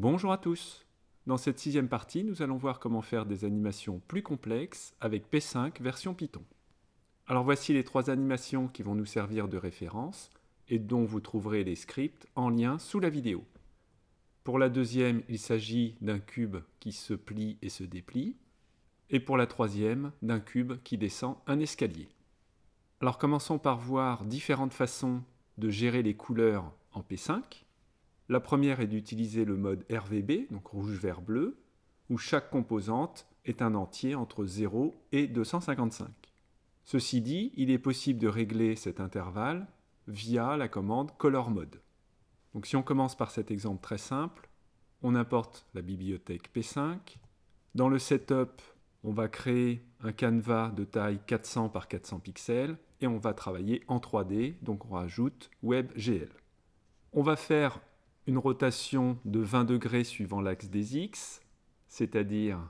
Bonjour à tous Dans cette sixième partie, nous allons voir comment faire des animations plus complexes avec P5 version Python. Alors voici les trois animations qui vont nous servir de référence et dont vous trouverez les scripts en lien sous la vidéo. Pour la deuxième, il s'agit d'un cube qui se plie et se déplie, et pour la troisième, d'un cube qui descend un escalier. Alors commençons par voir différentes façons de gérer les couleurs en P5. La première est d'utiliser le mode RVB, donc rouge, vert, bleu, où chaque composante est un entier entre 0 et 255. Ceci dit, il est possible de régler cet intervalle via la commande color mode. Donc si on commence par cet exemple très simple, on importe la bibliothèque P5. Dans le setup, on va créer un canevas de taille 400 par 400 pixels et on va travailler en 3D, donc on rajoute WebGL. On va faire une rotation de 20 degrés suivant l'axe des X, c'est-à-dire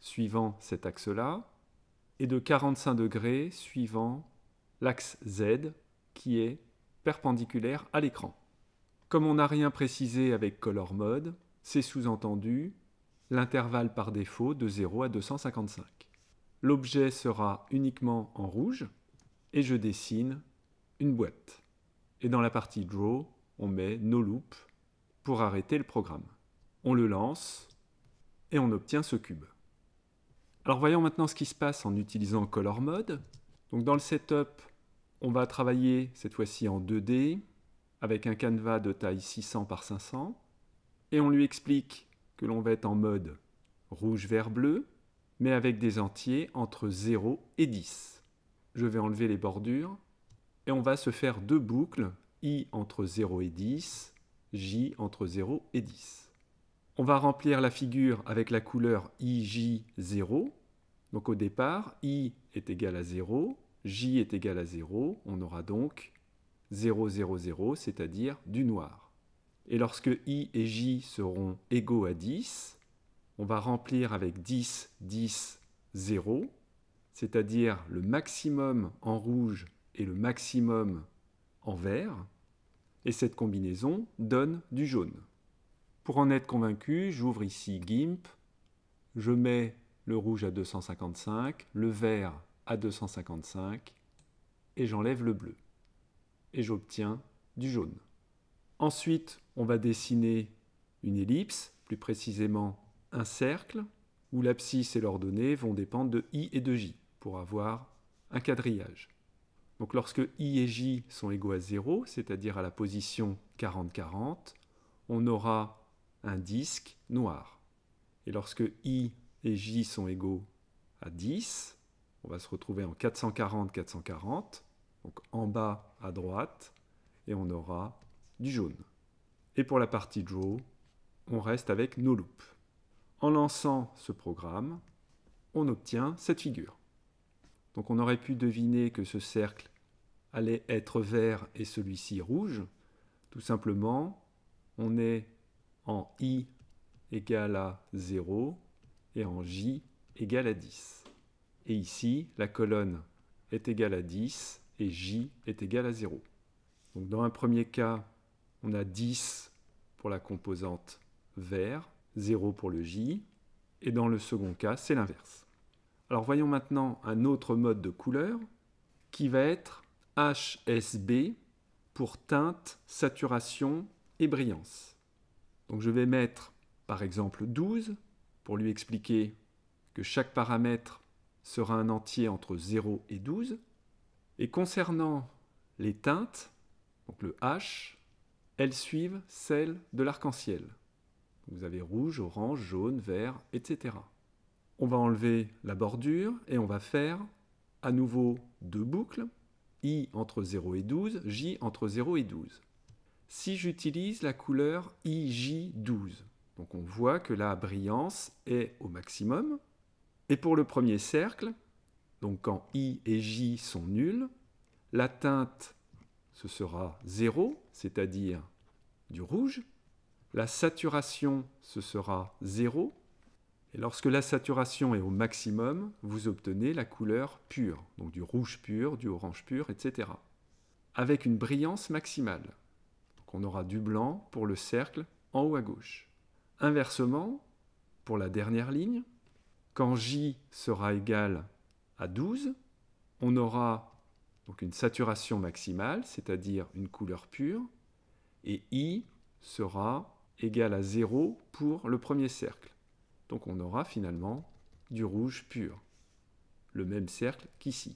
suivant cet axe-là, et de 45 degrés suivant l'axe Z qui est perpendiculaire à l'écran. Comme on n'a rien précisé avec color mode, c'est sous-entendu l'intervalle par défaut de 0 à 255. L'objet sera uniquement en rouge et je dessine une boîte. Et dans la partie draw, on met no loop arrêter le programme. On le lance et on obtient ce cube. Alors voyons maintenant ce qui se passe en utilisant Color Mode. Donc dans le setup, on va travailler cette fois-ci en 2D avec un canevas de taille 600 par 500 et on lui explique que l'on va être en mode rouge, vert, bleu, mais avec des entiers entre 0 et 10. Je vais enlever les bordures et on va se faire deux boucles, i entre 0 et 10 J entre 0 et 10. On va remplir la figure avec la couleur IJ0. Donc au départ, I est égal à 0, J est égal à 0. On aura donc 0, 0, 0, c'est-à-dire du noir. Et lorsque I et J seront égaux à 10, on va remplir avec 10, 10, 0, c'est-à-dire le maximum en rouge et le maximum en vert. Et cette combinaison donne du jaune. Pour en être convaincu, j'ouvre ici GIMP, je mets le rouge à 255, le vert à 255, et j'enlève le bleu. Et j'obtiens du jaune. Ensuite, on va dessiner une ellipse, plus précisément un cercle, où l'abscisse et l'ordonnée vont dépendre de I et de J pour avoir un quadrillage. Donc lorsque i et j sont égaux à 0, c'est-à-dire à la position 40-40, on aura un disque noir. Et lorsque i et j sont égaux à 10, on va se retrouver en 440-440, donc en bas à droite, et on aura du jaune. Et pour la partie draw, on reste avec nos loops. En lançant ce programme, on obtient cette figure. Donc on aurait pu deviner que ce cercle allait être vert et celui-ci rouge. Tout simplement, on est en I égal à 0 et en J égal à 10. Et ici, la colonne est égale à 10 et J est égal à 0. Donc dans un premier cas, on a 10 pour la composante vert, 0 pour le J, et dans le second cas, c'est l'inverse. Alors voyons maintenant un autre mode de couleur qui va être HSB pour teinte, saturation et brillance. Donc je vais mettre par exemple 12 pour lui expliquer que chaque paramètre sera un entier entre 0 et 12. Et concernant les teintes, donc le H, elles suivent celles de l'arc-en-ciel. Vous avez rouge, orange, jaune, vert, etc. On va enlever la bordure et on va faire à nouveau deux boucles i entre 0 et 12, j entre 0 et 12. Si j'utilise la couleur IJ12, donc on voit que la brillance est au maximum, et pour le premier cercle, donc quand i et j sont nuls, la teinte, ce sera 0, c'est-à-dire du rouge, la saturation, ce sera 0, et lorsque la saturation est au maximum, vous obtenez la couleur pure, donc du rouge pur, du orange pur, etc. Avec une brillance maximale. Donc on aura du blanc pour le cercle en haut à gauche. Inversement, pour la dernière ligne, quand J sera égal à 12, on aura donc une saturation maximale, c'est-à-dire une couleur pure, et I sera égal à 0 pour le premier cercle. Donc on aura finalement du rouge pur, le même cercle qu'ici.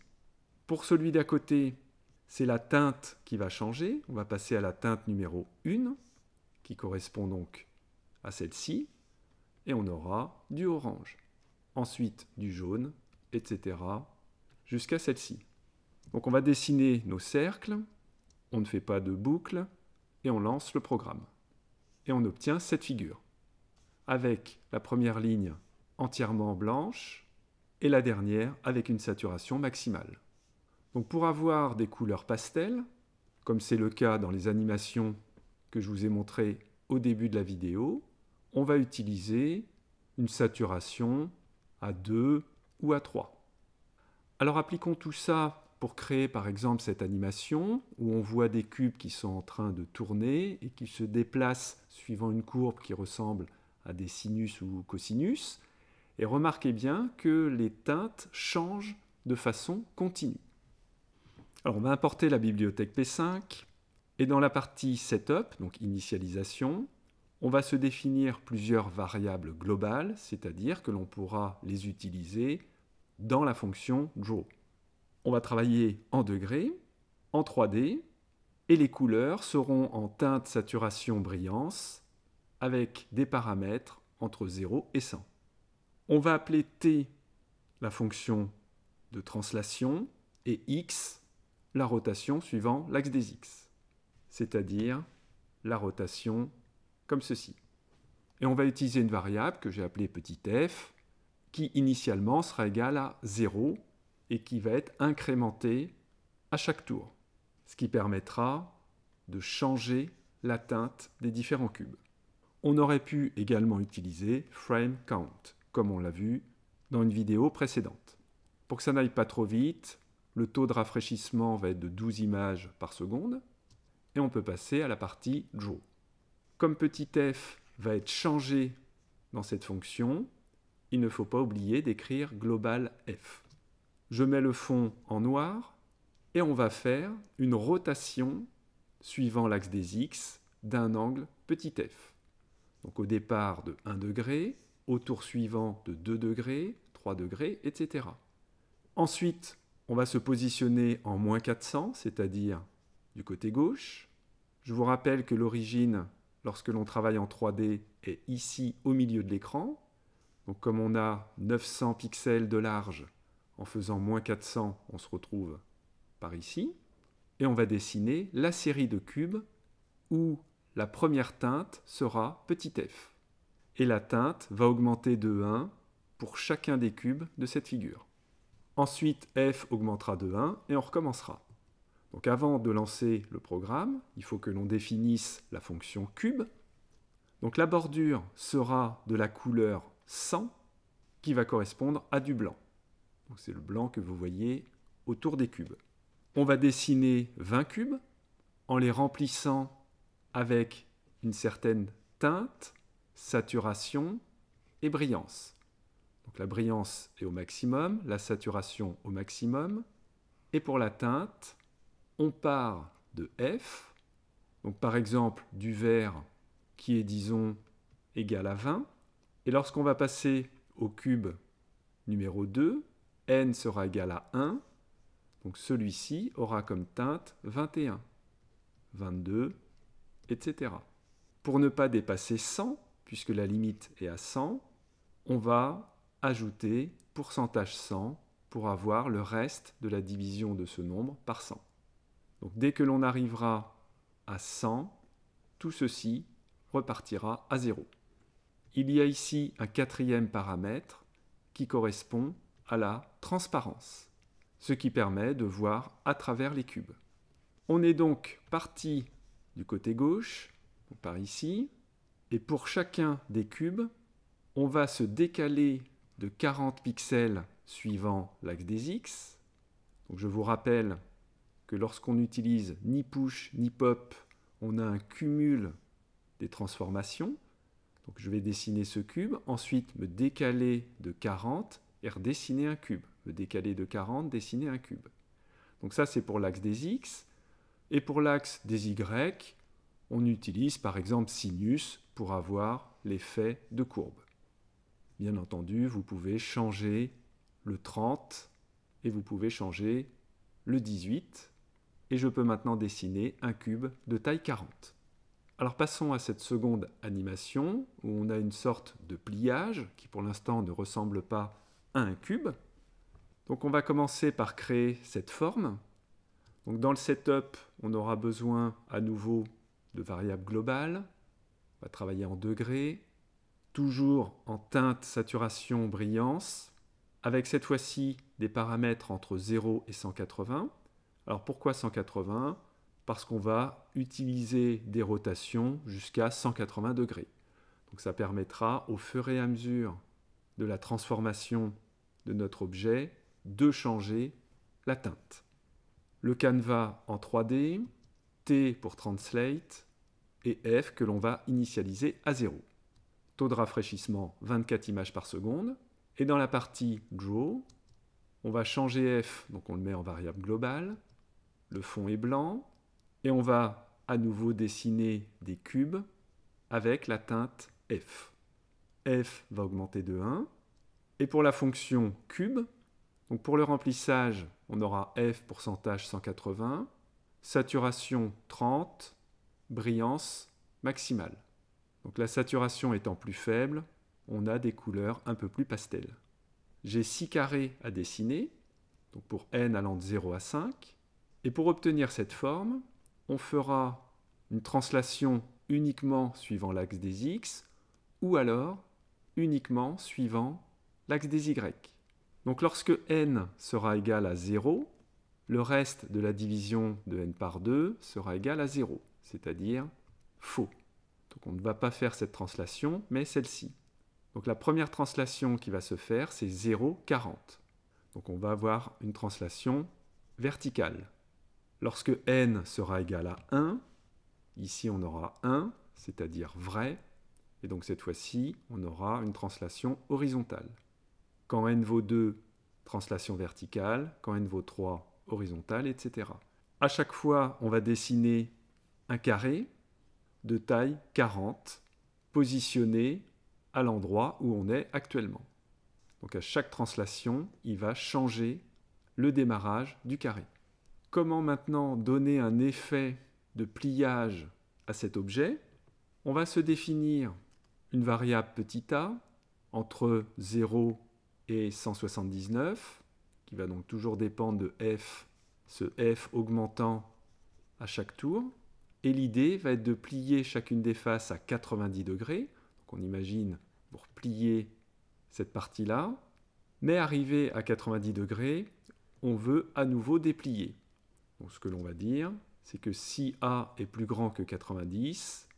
Pour celui d'à côté, c'est la teinte qui va changer. On va passer à la teinte numéro 1, qui correspond donc à celle-ci, et on aura du orange. Ensuite du jaune, etc. jusqu'à celle-ci. Donc on va dessiner nos cercles, on ne fait pas de boucle, et on lance le programme. Et on obtient cette figure avec la première ligne entièrement blanche et la dernière avec une saturation maximale. Donc pour avoir des couleurs pastel, comme c'est le cas dans les animations que je vous ai montrées au début de la vidéo, on va utiliser une saturation à 2 ou à 3. Alors appliquons tout ça pour créer par exemple cette animation où on voit des cubes qui sont en train de tourner et qui se déplacent suivant une courbe qui ressemble à des sinus ou cosinus. Et remarquez bien que les teintes changent de façon continue. Alors on va importer la bibliothèque P5 et dans la partie setup, donc initialisation, on va se définir plusieurs variables globales, c'est-à-dire que l'on pourra les utiliser dans la fonction draw. On va travailler en degrés, en 3D, et les couleurs seront en teinte, saturation, brillance, avec des paramètres entre 0 et 100. On va appeler t la fonction de translation et x la rotation suivant l'axe des x, c'est-à-dire la rotation comme ceci. Et on va utiliser une variable que j'ai appelée petit f, qui initialement sera égale à 0 et qui va être incrémentée à chaque tour, ce qui permettra de changer l'atteinte teinte des différents cubes. On aurait pu également utiliser frame count, comme on l'a vu dans une vidéo précédente. Pour que ça n'aille pas trop vite, le taux de rafraîchissement va être de 12 images par seconde, et on peut passer à la partie draw. Comme petit f va être changé dans cette fonction, il ne faut pas oublier d'écrire global f. Je mets le fond en noir, et on va faire une rotation suivant l'axe des x d'un angle petit f. Donc au départ de 1 degré, au tour suivant de 2 degrés, 3 degrés, etc. Ensuite, on va se positionner en moins 400, c'est-à-dire du côté gauche. Je vous rappelle que l'origine, lorsque l'on travaille en 3D, est ici au milieu de l'écran. Donc comme on a 900 pixels de large, en faisant moins 400, on se retrouve par ici. Et on va dessiner la série de cubes où la première teinte sera petit f. Et la teinte va augmenter de 1 pour chacun des cubes de cette figure. Ensuite, f augmentera de 1 et on recommencera. Donc avant de lancer le programme, il faut que l'on définisse la fonction cube. Donc la bordure sera de la couleur 100 qui va correspondre à du blanc. C'est le blanc que vous voyez autour des cubes. On va dessiner 20 cubes en les remplissant avec une certaine teinte, saturation et brillance. Donc la brillance est au maximum, la saturation au maximum. Et pour la teinte, on part de F, donc par exemple du vert qui est disons égal à 20. Et lorsqu'on va passer au cube numéro 2, n sera égal à 1, donc celui-ci aura comme teinte 21, 22, etc. Pour ne pas dépasser 100, puisque la limite est à 100, on va ajouter pourcentage 100 pour avoir le reste de la division de ce nombre par 100. Donc dès que l'on arrivera à 100, tout ceci repartira à 0. Il y a ici un quatrième paramètre qui correspond à la transparence, ce qui permet de voir à travers les cubes. On est donc parti du côté gauche, par ici. Et pour chacun des cubes, on va se décaler de 40 pixels suivant l'axe des X. Donc je vous rappelle que lorsqu'on n'utilise ni push ni pop, on a un cumul des transformations. Donc je vais dessiner ce cube, ensuite me décaler de 40 et redessiner un cube. Me décaler de 40, dessiner un cube. Donc ça c'est pour l'axe des X. Et pour l'axe des Y, on utilise par exemple sinus pour avoir l'effet de courbe. Bien entendu, vous pouvez changer le 30 et vous pouvez changer le 18. Et je peux maintenant dessiner un cube de taille 40. Alors passons à cette seconde animation où on a une sorte de pliage qui pour l'instant ne ressemble pas à un cube. Donc on va commencer par créer cette forme donc dans le setup, on aura besoin à nouveau de variables globales. On va travailler en degrés, toujours en teinte, saturation, brillance, avec cette fois-ci des paramètres entre 0 et 180. Alors pourquoi 180 Parce qu'on va utiliser des rotations jusqu'à 180 degrés. Donc ça permettra au fur et à mesure de la transformation de notre objet de changer la teinte le canevas en 3D, T pour translate et F que l'on va initialiser à 0. Taux de rafraîchissement 24 images par seconde. Et dans la partie draw, on va changer F, donc on le met en variable globale. Le fond est blanc et on va à nouveau dessiner des cubes avec la teinte F. F va augmenter de 1. Et pour la fonction cube, donc pour le remplissage, on aura F pourcentage 180, saturation 30, brillance maximale. Donc la saturation étant plus faible, on a des couleurs un peu plus pastel. J'ai 6 carrés à dessiner, donc pour n allant de 0 à 5. Et pour obtenir cette forme, on fera une translation uniquement suivant l'axe des x, ou alors uniquement suivant l'axe des y. Donc lorsque n sera égal à 0, le reste de la division de n par 2 sera égal à 0, c'est-à-dire faux. Donc on ne va pas faire cette translation, mais celle-ci. Donc la première translation qui va se faire, c'est 0,40. Donc on va avoir une translation verticale. Lorsque n sera égal à 1, ici on aura 1, c'est-à-dire vrai, et donc cette fois-ci, on aura une translation horizontale quand n vaut 2, translation verticale, quand n vaut 3, horizontale, etc. À chaque fois, on va dessiner un carré de taille 40 positionné à l'endroit où on est actuellement. Donc à chaque translation, il va changer le démarrage du carré. Comment maintenant donner un effet de pliage à cet objet On va se définir une variable petit a entre 0 et 179, qui va donc toujours dépendre de f, ce f augmentant à chaque tour. Et l'idée va être de plier chacune des faces à 90 degrés. Donc on imagine pour plier cette partie-là. Mais arrivé à 90 degrés, on veut à nouveau déplier. Donc ce que l'on va dire, c'est que si A est plus grand que 90,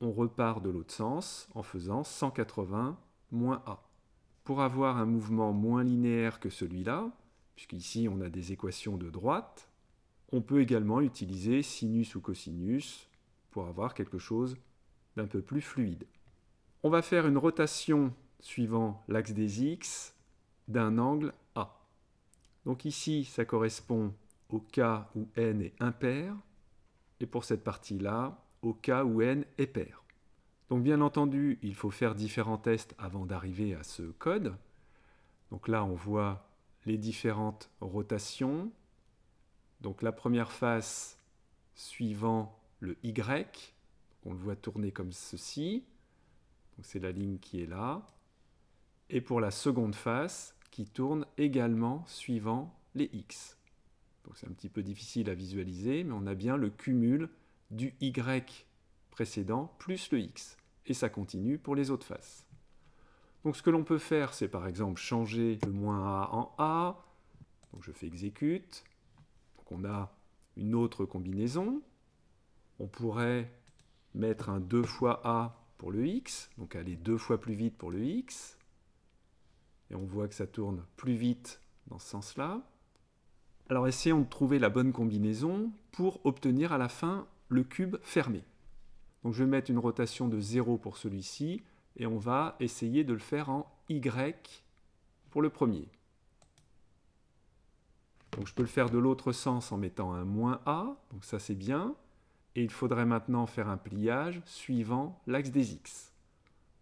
on repart de l'autre sens en faisant 180 moins A pour avoir un mouvement moins linéaire que celui-là, puisqu'ici on a des équations de droite, on peut également utiliser sinus ou cosinus pour avoir quelque chose d'un peu plus fluide. On va faire une rotation suivant l'axe des x d'un angle A. Donc ici, ça correspond au cas où n est impair, et pour cette partie-là, au cas où n est pair. Donc bien entendu, il faut faire différents tests avant d'arriver à ce code. Donc là, on voit les différentes rotations. Donc la première face suivant le Y, on le voit tourner comme ceci. Donc c'est la ligne qui est là. Et pour la seconde face, qui tourne également suivant les X. Donc c'est un petit peu difficile à visualiser, mais on a bien le cumul du Y précédent plus le x, et ça continue pour les autres faces. Donc ce que l'on peut faire, c'est par exemple changer le moins a en a, donc je fais exécute, donc on a une autre combinaison, on pourrait mettre un 2 fois a pour le x, donc aller deux fois plus vite pour le x, et on voit que ça tourne plus vite dans ce sens-là. Alors essayons de trouver la bonne combinaison pour obtenir à la fin le cube fermé je vais mettre une rotation de 0 pour celui-ci, et on va essayer de le faire en Y pour le premier. Donc je peux le faire de l'autre sens en mettant un moins A, donc ça c'est bien. Et il faudrait maintenant faire un pliage suivant l'axe des X.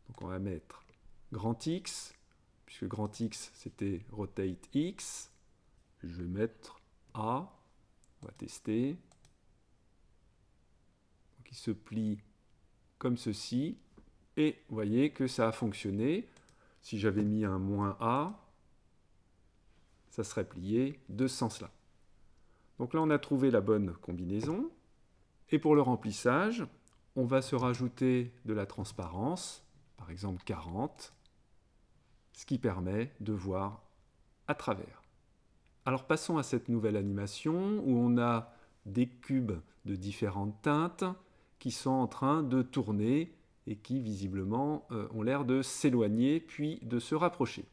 Donc on va mettre grand X, puisque grand X c'était rotate X. Je vais mettre A, on va tester. il se plie comme ceci. Et vous voyez que ça a fonctionné. Si j'avais mis un moins A, ça serait plié de ce sens-là. Donc là, on a trouvé la bonne combinaison. Et pour le remplissage, on va se rajouter de la transparence, par exemple 40, ce qui permet de voir à travers. Alors passons à cette nouvelle animation où on a des cubes de différentes teintes sont en train de tourner et qui visiblement euh, ont l'air de s'éloigner puis de se rapprocher.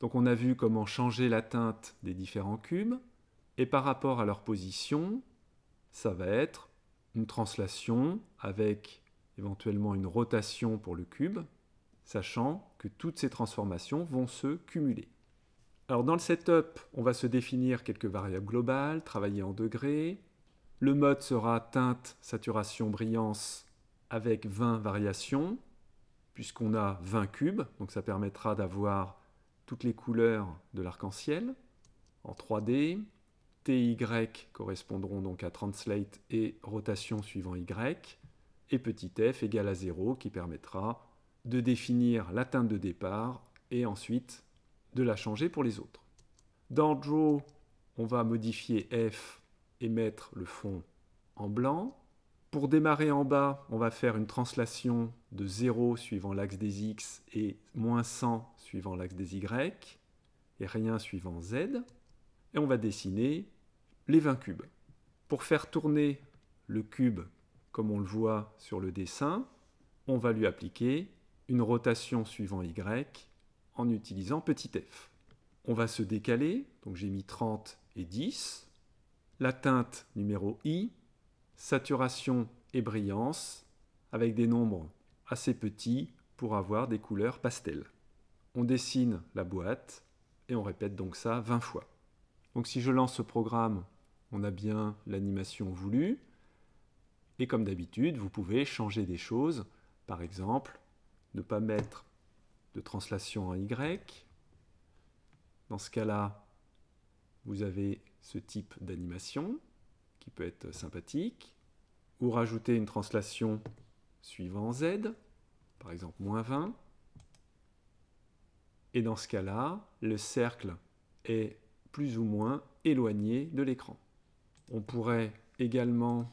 Donc on a vu comment changer la teinte des différents cubes et par rapport à leur position, ça va être une translation avec éventuellement une rotation pour le cube, sachant que toutes ces transformations vont se cumuler. Alors dans le setup, on va se définir quelques variables globales, travailler en degrés, le mode sera teinte, saturation, brillance avec 20 variations, puisqu'on a 20 cubes, donc ça permettra d'avoir toutes les couleurs de l'arc-en-ciel en 3D. TY correspondront donc à translate et rotation suivant Y, et petit f égale à 0 qui permettra de définir la teinte de départ et ensuite de la changer pour les autres. Dans Draw, on va modifier f et mettre le fond en blanc. Pour démarrer en bas, on va faire une translation de 0 suivant l'axe des X et moins 100 suivant l'axe des Y et rien suivant Z. Et on va dessiner les 20 cubes. Pour faire tourner le cube comme on le voit sur le dessin, on va lui appliquer une rotation suivant Y en utilisant petit f. On va se décaler, donc j'ai mis 30 et 10, la teinte numéro I, saturation et brillance, avec des nombres assez petits pour avoir des couleurs pastel. On dessine la boîte et on répète donc ça 20 fois. Donc si je lance ce programme, on a bien l'animation voulue. Et comme d'habitude, vous pouvez changer des choses. Par exemple, ne pas mettre de translation en Y. Dans ce cas-là, vous avez ce type d'animation, qui peut être sympathique, ou rajouter une translation suivant z, par exemple moins 20. Et dans ce cas-là, le cercle est plus ou moins éloigné de l'écran. On pourrait également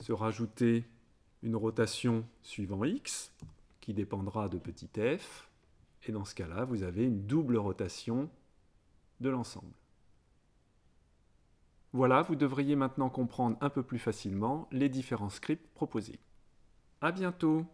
se rajouter une rotation suivant x, qui dépendra de petit f, et dans ce cas-là, vous avez une double rotation de l'ensemble. Voilà, vous devriez maintenant comprendre un peu plus facilement les différents scripts proposés. À bientôt